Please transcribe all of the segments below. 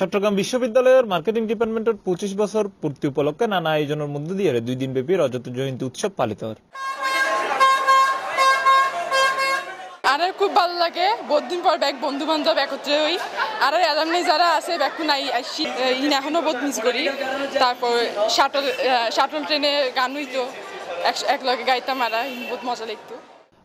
চট্টগ্রাম বিশ্ববিদ্যালয়ের মার্কেটিং ডিপার্টমেন্টের পঁচিশ বছর পূর্তি উপলক্ষে নানা আয়োজনের মধ্য দিয়ে দুই দিন ব্যাপী রজত জয়ন্তী উৎসব পালিত হয় আরে খুব ভালো লাগে দিন পর ব্যাগ বন্ধু বান্ধব একত্রে হই আর অ্যালামনি যারা আছে ব্যাগ নাই এখনো বহুত মিস করি তারপর শাটল শাটল ট্রেনে গান হইতো এক লগে গাইতাম আরা বহুত মজা লাগতো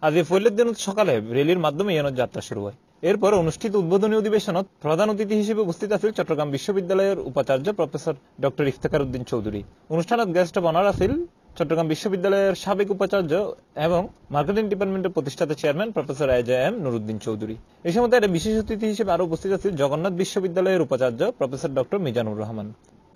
আজ এই দিন সকালে রেলির মাধ্যমে এনো যাত্রা শুরু হয় এরপর অনুষ্ঠিত উদ্বোধনী অধিবেশনত প্রধান অতিথি হিসেবে উপস্থিত আছিল চট্টগ্রাম বিশ্ববিদ্যালয়ের উপাচার্য প্রফেসর ডক্টর ইফতেকার উদ্দিন চৌধুরী অনুষ্ঠানত গেস্ট অব অনার আছিল চট্টগ্রাম বিশ্ববিদ্যালয়ের সাবেক উপাচার্য এবং মার্কেটিং ডিপার্টমেন্টের প্রতিষ্ঠাতা chairman professor A J M Nuruddin Chowdhury এই সময় বিশেষ অতিথি হিসেবে আরো উপস্থিত আছেন জগন্নাথ বিশ্ববিদ্যালয়ের উপাচার্য প্রফেসর ডক্টর মিজানুর রহমান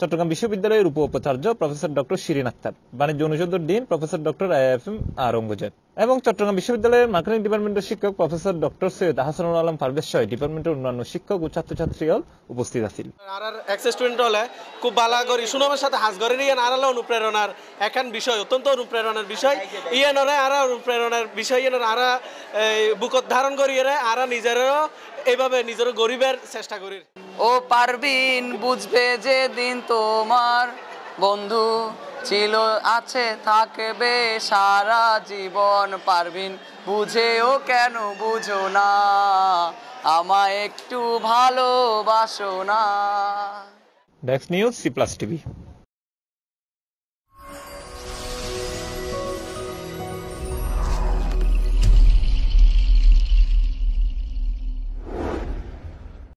চট্টগ্রাম বিশ্ববিদ্যালয়ের উপ উপাচার্য প্রফেসর ডক্টর শিরিন আক্তার বাণিজ্য অনুষদের dean professor doctor F M Aurangzeb এবং চট্টগ্রাম বিশ্ববিদ্যালয়ের মার্কেটিং ডিপার্টমেন্টের শিক্ষক প্রফেসর ডক্টর সৈয়দ আহসানুল আলম পারভেজ সহ ডিপার্টমেন্টের অন্যান্য শিক্ষক ও ছাত্রছাত্রী উপস্থিত আছিল আর এক্স স্টুডেন্ট হলে খুব ভালো করি সুনামের সাথে হাসগরের ইয়ান আর আলো অনুপ্রেরণার একান বিষয় অত্যন্ত অনুপ্রেরণার বিষয় ইয়ান হলে আর অনুপ্রেরণার বিষয় ইয়ান আর বুকত ধারণ করিয়ে আর নিজেরও এইভাবে নিজের গরিবের চেষ্টা করি ও পারবিন বুঝবে যে দিন তোমার বন্ধু ছিল আছে থাকবে সারা জীবন পারবিন ও কেন বুঝো না আমায় একটু ভালোবাসো না ডেক্স নিউজ সি প্লাস টিভি